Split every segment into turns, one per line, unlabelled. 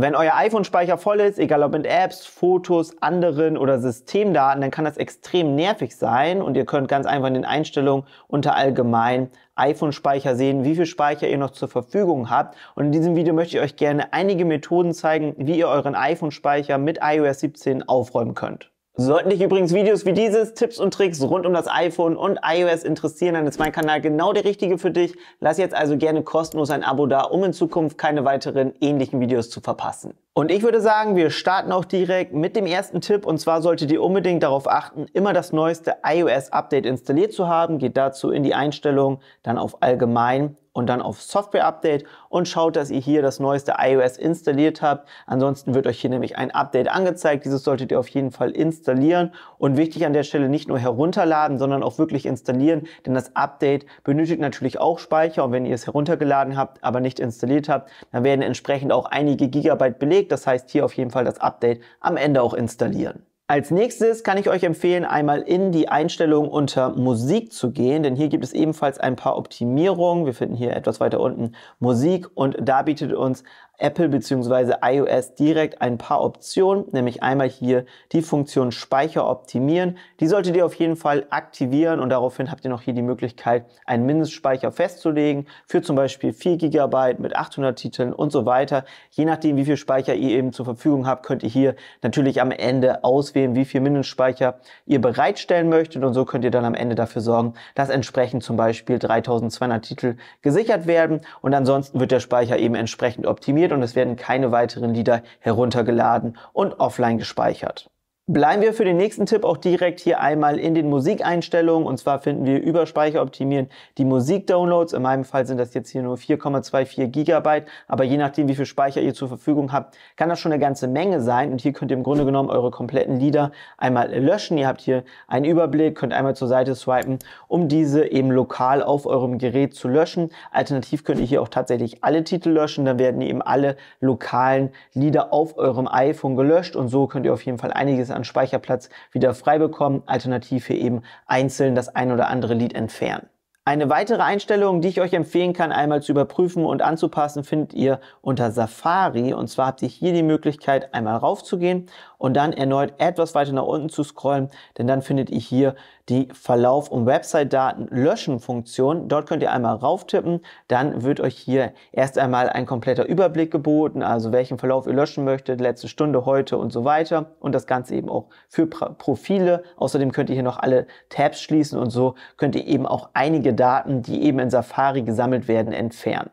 Wenn euer iPhone-Speicher voll ist, egal ob mit Apps, Fotos, anderen oder Systemdaten, dann kann das extrem nervig sein und ihr könnt ganz einfach in den Einstellungen unter Allgemein iPhone-Speicher sehen, wie viel Speicher ihr noch zur Verfügung habt. Und in diesem Video möchte ich euch gerne einige Methoden zeigen, wie ihr euren iPhone-Speicher mit iOS 17 aufräumen könnt. Sollten dich übrigens Videos wie dieses, Tipps und Tricks rund um das iPhone und iOS interessieren, dann ist mein Kanal genau der richtige für dich. Lass jetzt also gerne kostenlos ein Abo da, um in Zukunft keine weiteren ähnlichen Videos zu verpassen. Und ich würde sagen, wir starten auch direkt mit dem ersten Tipp und zwar solltet ihr unbedingt darauf achten, immer das neueste iOS-Update installiert zu haben. Geht dazu in die Einstellungen, dann auf Allgemein und dann auf Software Update und schaut, dass ihr hier das neueste iOS installiert habt. Ansonsten wird euch hier nämlich ein Update angezeigt. Dieses solltet ihr auf jeden Fall installieren und wichtig an der Stelle nicht nur herunterladen, sondern auch wirklich installieren, denn das Update benötigt natürlich auch Speicher und wenn ihr es heruntergeladen habt, aber nicht installiert habt, dann werden entsprechend auch einige Gigabyte belegt. Das heißt hier auf jeden Fall das Update am Ende auch installieren. Als nächstes kann ich euch empfehlen, einmal in die Einstellung unter Musik zu gehen, denn hier gibt es ebenfalls ein paar Optimierungen. Wir finden hier etwas weiter unten Musik und da bietet uns Apple bzw. iOS direkt ein paar Optionen, nämlich einmal hier die Funktion Speicher optimieren. Die solltet ihr auf jeden Fall aktivieren und daraufhin habt ihr noch hier die Möglichkeit, einen Mindestspeicher festzulegen für zum Beispiel 4 GB mit 800 Titeln und so weiter. Je nachdem, wie viel Speicher ihr eben zur Verfügung habt, könnt ihr hier natürlich am Ende auswählen auswählen, wie viel Mindestspeicher ihr bereitstellen möchtet und so könnt ihr dann am Ende dafür sorgen, dass entsprechend zum Beispiel 3200 Titel gesichert werden und ansonsten wird der Speicher eben entsprechend optimiert und es werden keine weiteren Lieder heruntergeladen und offline gespeichert. Bleiben wir für den nächsten Tipp auch direkt hier einmal in den Musikeinstellungen. Und zwar finden wir über Speicher optimieren die Musikdownloads. In meinem Fall sind das jetzt hier nur 4,24 Gigabyte. Aber je nachdem, wie viel Speicher ihr zur Verfügung habt, kann das schon eine ganze Menge sein. Und hier könnt ihr im Grunde genommen eure kompletten Lieder einmal löschen. Ihr habt hier einen Überblick, könnt einmal zur Seite swipen, um diese eben lokal auf eurem Gerät zu löschen. Alternativ könnt ihr hier auch tatsächlich alle Titel löschen. Dann werden eben alle lokalen Lieder auf eurem iPhone gelöscht. Und so könnt ihr auf jeden Fall einiges an Speicherplatz wieder frei bekommen, alternativ hier eben einzeln das ein oder andere Lied entfernen. Eine weitere Einstellung, die ich euch empfehlen kann, einmal zu überprüfen und anzupassen, findet ihr unter Safari. Und zwar habt ihr hier die Möglichkeit, einmal raufzugehen und dann erneut etwas weiter nach unten zu scrollen, denn dann findet ihr hier die Verlauf- und Website-Daten-Löschen-Funktion. Dort könnt ihr einmal rauftippen, dann wird euch hier erst einmal ein kompletter Überblick geboten, also welchen Verlauf ihr löschen möchtet, letzte Stunde, heute und so weiter und das Ganze eben auch für Profile. Außerdem könnt ihr hier noch alle Tabs schließen und so könnt ihr eben auch einige Daten, die eben in Safari gesammelt werden, entfernen.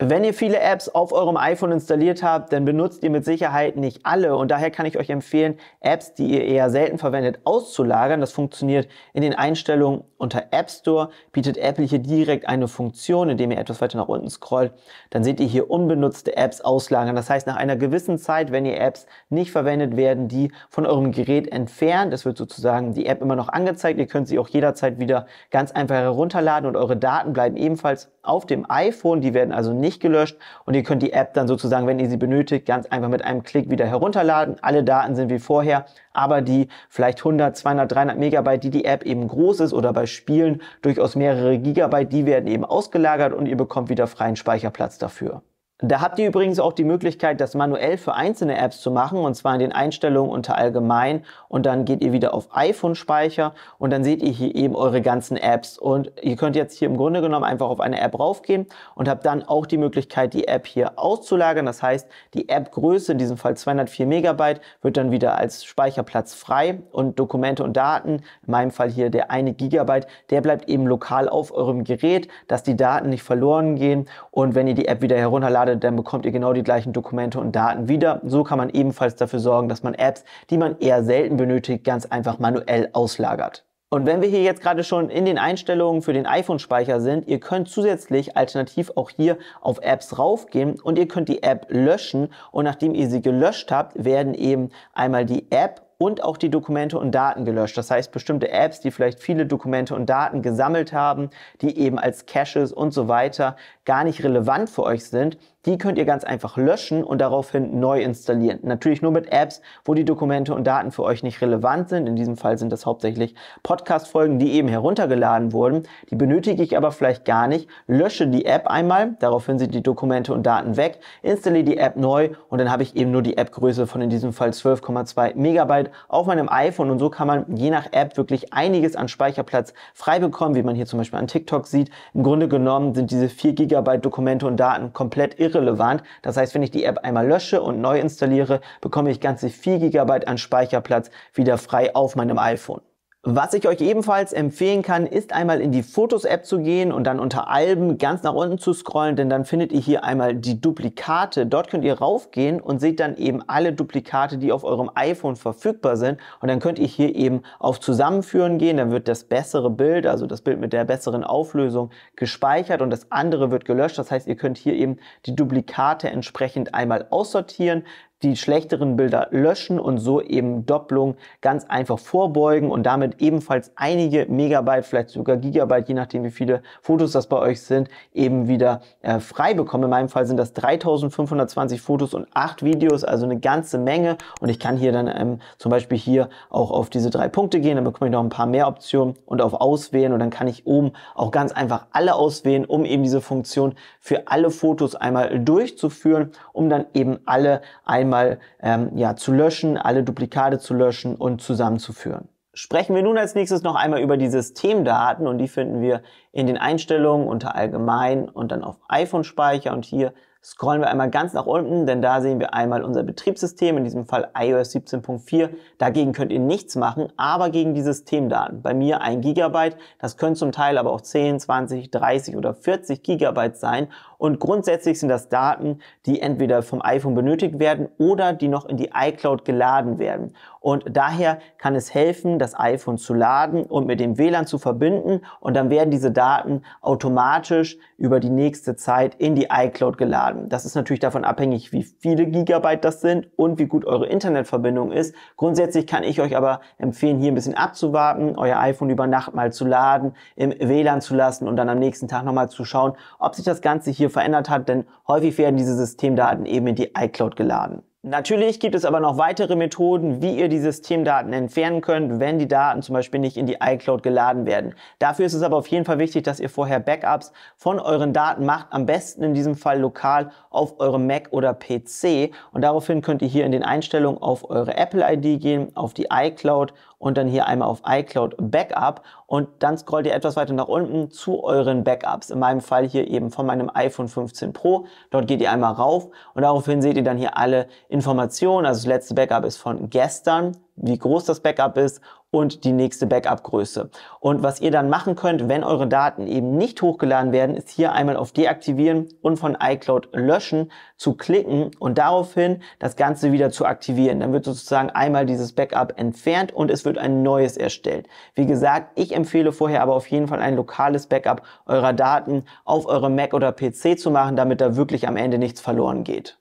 Wenn ihr viele Apps auf eurem iPhone installiert habt, dann benutzt ihr mit Sicherheit nicht alle und daher kann ich euch empfehlen, Apps, die ihr eher selten verwendet, auszulagern. Das funktioniert in den Einstellungen unter App Store, bietet Apple hier direkt eine Funktion, indem ihr etwas weiter nach unten scrollt. Dann seht ihr hier unbenutzte Apps auslagern. Das heißt, nach einer gewissen Zeit, wenn ihr Apps nicht verwendet, werden die von eurem Gerät entfernt. Es wird sozusagen die App immer noch angezeigt. Ihr könnt sie auch jederzeit wieder ganz einfach herunterladen und eure Daten bleiben ebenfalls auf dem iPhone. Die werden also nicht nicht gelöscht und ihr könnt die App dann sozusagen, wenn ihr sie benötigt, ganz einfach mit einem Klick wieder herunterladen. Alle Daten sind wie vorher, aber die vielleicht 100, 200, 300 Megabyte, die die App eben groß ist oder bei Spielen durchaus mehrere Gigabyte, die werden eben ausgelagert und ihr bekommt wieder freien Speicherplatz dafür. Da habt ihr übrigens auch die Möglichkeit, das manuell für einzelne Apps zu machen, und zwar in den Einstellungen unter Allgemein. Und dann geht ihr wieder auf iPhone-Speicher und dann seht ihr hier eben eure ganzen Apps. Und ihr könnt jetzt hier im Grunde genommen einfach auf eine App raufgehen und habt dann auch die Möglichkeit, die App hier auszulagern. Das heißt, die App-Größe, in diesem Fall 204 Megabyte, wird dann wieder als Speicherplatz frei und Dokumente und Daten, in meinem Fall hier der eine Gigabyte, der bleibt eben lokal auf eurem Gerät, dass die Daten nicht verloren gehen. Und wenn ihr die App wieder herunterladet, ladet, dann bekommt ihr genau die gleichen Dokumente und Daten wieder. So kann man ebenfalls dafür sorgen, dass man Apps, die man eher selten benötigt, ganz einfach manuell auslagert. Und wenn wir hier jetzt gerade schon in den Einstellungen für den iPhone-Speicher sind, ihr könnt zusätzlich alternativ auch hier auf Apps raufgehen und ihr könnt die App löschen und nachdem ihr sie gelöscht habt, werden eben einmal die App und auch die Dokumente und Daten gelöscht. Das heißt, bestimmte Apps, die vielleicht viele Dokumente und Daten gesammelt haben, die eben als Caches und so weiter gar nicht relevant für euch sind, die könnt ihr ganz einfach löschen und daraufhin neu installieren. Natürlich nur mit Apps, wo die Dokumente und Daten für euch nicht relevant sind. In diesem Fall sind das hauptsächlich Podcast-Folgen, die eben heruntergeladen wurden. Die benötige ich aber vielleicht gar nicht. Lösche die App einmal, daraufhin sind die Dokumente und Daten weg, installiere die App neu und dann habe ich eben nur die App-Größe von in diesem Fall 12,2 Megabyte auf meinem iPhone und so kann man je nach App wirklich einiges an Speicherplatz frei bekommen, wie man hier zum Beispiel an TikTok sieht. Im Grunde genommen sind diese 4 Gigabyte Dokumente und Daten komplett irre irrelevant. Das heißt, wenn ich die App einmal lösche und neu installiere, bekomme ich ganze 4 GB an Speicherplatz wieder frei auf meinem iPhone. Was ich euch ebenfalls empfehlen kann, ist einmal in die Fotos-App zu gehen und dann unter Alben ganz nach unten zu scrollen, denn dann findet ihr hier einmal die Duplikate. Dort könnt ihr raufgehen und seht dann eben alle Duplikate, die auf eurem iPhone verfügbar sind. Und dann könnt ihr hier eben auf Zusammenführen gehen. Dann wird das bessere Bild, also das Bild mit der besseren Auflösung gespeichert und das andere wird gelöscht. Das heißt, ihr könnt hier eben die Duplikate entsprechend einmal aussortieren die schlechteren Bilder löschen und so eben Doppelung ganz einfach vorbeugen und damit ebenfalls einige Megabyte, vielleicht sogar Gigabyte, je nachdem wie viele Fotos das bei euch sind, eben wieder äh, frei bekommen. In meinem Fall sind das 3520 Fotos und 8 Videos, also eine ganze Menge und ich kann hier dann ähm, zum Beispiel hier auch auf diese drei Punkte gehen, dann bekomme ich noch ein paar mehr Optionen und auf Auswählen und dann kann ich oben auch ganz einfach alle auswählen, um eben diese Funktion für alle Fotos einmal durchzuführen, um dann eben alle einmal einmal ähm, ja, zu löschen, alle Duplikate zu löschen und zusammenzuführen. Sprechen wir nun als nächstes noch einmal über die Systemdaten und die finden wir in den Einstellungen unter Allgemein und dann auf iPhone-Speicher und hier scrollen wir einmal ganz nach unten, denn da sehen wir einmal unser Betriebssystem, in diesem Fall iOS 17.4. Dagegen könnt ihr nichts machen, aber gegen die Systemdaten. Bei mir ein Gigabyte, das können zum Teil aber auch 10, 20, 30 oder 40 Gigabyte sein und grundsätzlich sind das Daten, die entweder vom iPhone benötigt werden oder die noch in die iCloud geladen werden. Und daher kann es helfen, das iPhone zu laden und mit dem WLAN zu verbinden. Und dann werden diese Daten automatisch über die nächste Zeit in die iCloud geladen. Das ist natürlich davon abhängig, wie viele Gigabyte das sind und wie gut eure Internetverbindung ist. Grundsätzlich kann ich euch aber empfehlen, hier ein bisschen abzuwarten, euer iPhone über Nacht mal zu laden, im WLAN zu lassen und dann am nächsten Tag nochmal zu schauen, ob sich das Ganze hier verändert hat, denn häufig werden diese Systemdaten eben in die iCloud geladen. Natürlich gibt es aber noch weitere Methoden, wie ihr die Systemdaten entfernen könnt, wenn die Daten zum Beispiel nicht in die iCloud geladen werden. Dafür ist es aber auf jeden Fall wichtig, dass ihr vorher Backups von euren Daten macht, am besten in diesem Fall lokal auf eurem Mac oder PC. Und daraufhin könnt ihr hier in den Einstellungen auf eure Apple-ID gehen, auf die iCloud und dann hier einmal auf iCloud Backup und dann scrollt ihr etwas weiter nach unten zu euren Backups. In meinem Fall hier eben von meinem iPhone 15 Pro. Dort geht ihr einmal rauf und daraufhin seht ihr dann hier alle Informationen, also das letzte Backup ist von gestern, wie groß das Backup ist und die nächste Backup-Größe. Und was ihr dann machen könnt, wenn eure Daten eben nicht hochgeladen werden, ist hier einmal auf Deaktivieren und von iCloud Löschen zu klicken und daraufhin das Ganze wieder zu aktivieren. Dann wird sozusagen einmal dieses Backup entfernt und es wird ein neues erstellt. Wie gesagt, ich empfehle vorher aber auf jeden Fall ein lokales Backup eurer Daten auf eurem Mac oder PC zu machen, damit da wirklich am Ende nichts verloren geht.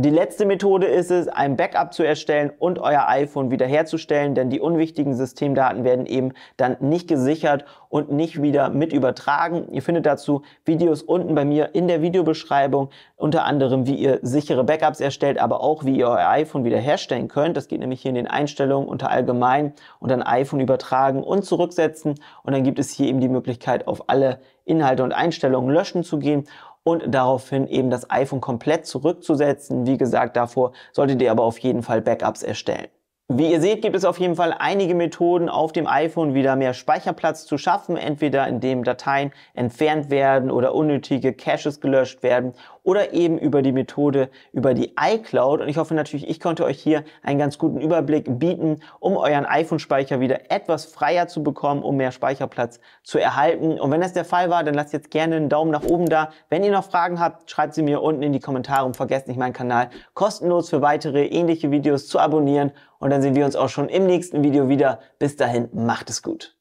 Die letzte Methode ist es, ein Backup zu erstellen und euer iPhone wiederherzustellen, denn die unwichtigen Systemdaten werden eben dann nicht gesichert und nicht wieder mit übertragen. Ihr findet dazu Videos unten bei mir in der Videobeschreibung, unter anderem wie ihr sichere Backups erstellt, aber auch wie ihr euer iPhone wiederherstellen könnt. Das geht nämlich hier in den Einstellungen unter Allgemein und dann iPhone übertragen und zurücksetzen und dann gibt es hier eben die Möglichkeit auf alle Inhalte und Einstellungen löschen zu gehen und daraufhin eben das iPhone komplett zurückzusetzen. Wie gesagt, davor solltet ihr aber auf jeden Fall Backups erstellen. Wie ihr seht, gibt es auf jeden Fall einige Methoden, auf dem iPhone wieder mehr Speicherplatz zu schaffen, entweder indem Dateien entfernt werden oder unnötige Caches gelöscht werden oder eben über die Methode über die iCloud. Und ich hoffe natürlich, ich konnte euch hier einen ganz guten Überblick bieten, um euren iPhone-Speicher wieder etwas freier zu bekommen, um mehr Speicherplatz zu erhalten. Und wenn das der Fall war, dann lasst jetzt gerne einen Daumen nach oben da. Wenn ihr noch Fragen habt, schreibt sie mir unten in die Kommentare und vergesst nicht meinen Kanal kostenlos für weitere ähnliche Videos zu abonnieren. Und dann sehen wir uns auch schon im nächsten Video wieder. Bis dahin, macht es gut.